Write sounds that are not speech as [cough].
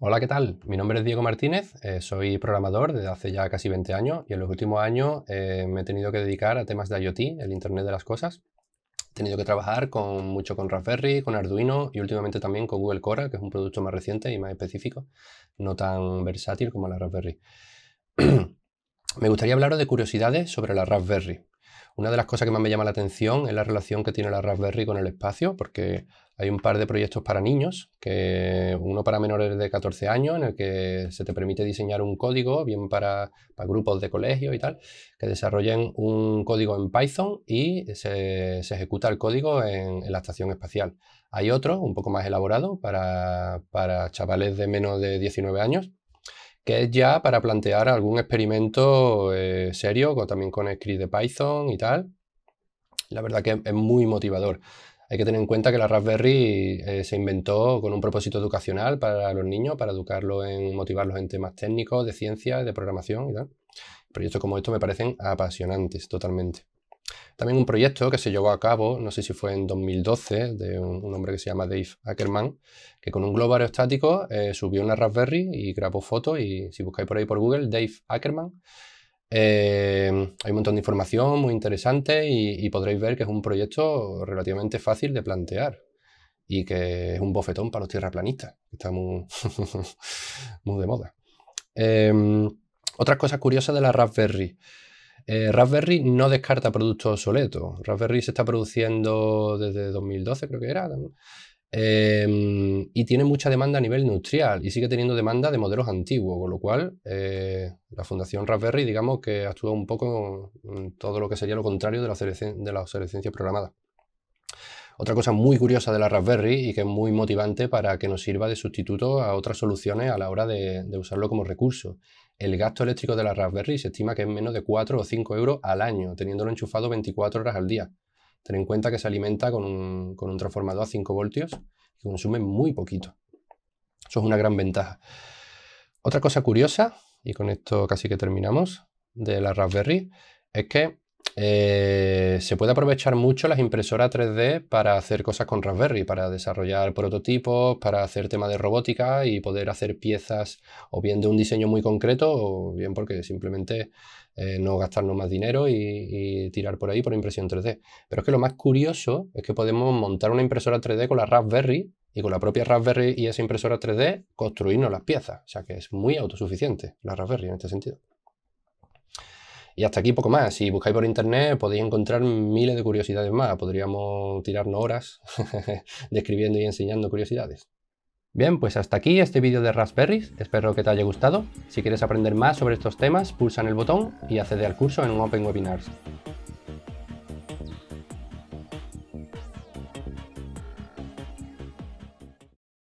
Hola, ¿qué tal? Mi nombre es Diego Martínez, eh, soy programador desde hace ya casi 20 años y en los últimos años eh, me he tenido que dedicar a temas de IoT, el Internet de las Cosas. He tenido que trabajar mucho con Raspberry, con Arduino y últimamente también con Google Cora, que es un producto más reciente y más específico, no tan versátil como la Raspberry. [clears throat] me gustaría hablaros de curiosidades sobre la Raspberry. Una de las cosas que más me llama la atención es la relación que tiene la Raspberry con el espacio, porque hay un par de proyectos para niños, que uno para menores de 14 años, en el que se te permite diseñar un código, bien para, grupos de colegio y tal, que desarrollen un código en Python y se, ejecuta el código en, la estación espacial. Hay otro, un poco más elaborado, para, para chavales de menos de 19 años, que es ya para plantear algún experimento eh, serio, también con script de Python y tal. La verdad que es muy motivador. Hay que tener en cuenta que la Raspberry eh, se inventó con un propósito educacional para los niños, para educarlos en, motivarlos en temas técnicos, de ciencia, de programación y tal. Proyectos como estos me parecen apasionantes totalmente. También un proyecto que se llevó a cabo, no sé si fue en 2012, de un, hombre que se llama Dave Ackerman, que con un globo aerostático eh, subió una Raspberry y grabó fotos y si buscáis por ahí por Google, Dave Ackerman, eh, hay un montón de información muy interesante y, podréis ver que es un proyecto relativamente fácil de plantear y que es un bofetón para los tierraplanistas, que está muy, [laughs] de moda. Otra em, otras cosas curiosas de la Raspberry. Eh, Raspberry no descarta productos obsoletos. Raspberry se está produciendo desde 2012, creo que era. Em, y tiene mucha demanda a nivel industrial y sigue teniendo demanda de modelos antiguos, con lo cual eh, la Fundación Raspberry, digamos que actúa un poco en todo lo que sería lo contrario de la, obsolescencia programada. Otra cosa muy curiosa de la Raspberry y que es muy motivante para que nos sirva de sustituto a otras soluciones a la hora de usarlo como recurso el gasto eléctrico de la Raspberry se estima que es menos de 4 o 5 euros al año, teniéndolo enchufado 24 horas al día. Ten en cuenta que se alimenta con un, transformador a 5 voltios y consume muy poquito. Eso es una gran ventaja. Otra cosa curiosa, y con esto casi que terminamos, de la Raspberry, es que eh, se puede aprovechar mucho las impresoras 3D para hacer cosas con Raspberry, para desarrollar prototipos, para hacer temas de robótica y poder hacer piezas o bien de un diseño muy concreto o bien porque simplemente eh, no gastarnos más dinero y, y, tirar por ahí por impresión 3D. Pero es que lo más curioso es que podemos montar una impresora 3D con la Raspberry y con la propia Raspberry y esa impresora 3D construirnos las piezas. O sea que es muy autosuficiente la Raspberry en este sentido. Y hasta aquí poco más. Si buscáis por internet podéis encontrar miles de curiosidades más. Podríamos tirarnos horas [laughs] describiendo y enseñando curiosidades. Bien, pues hasta aquí este vídeo de Raspberry. espero que te haya gustado. Si quieres aprender más sobre estos temas, pulsa en el botón y accede al curso en un Open Webinars.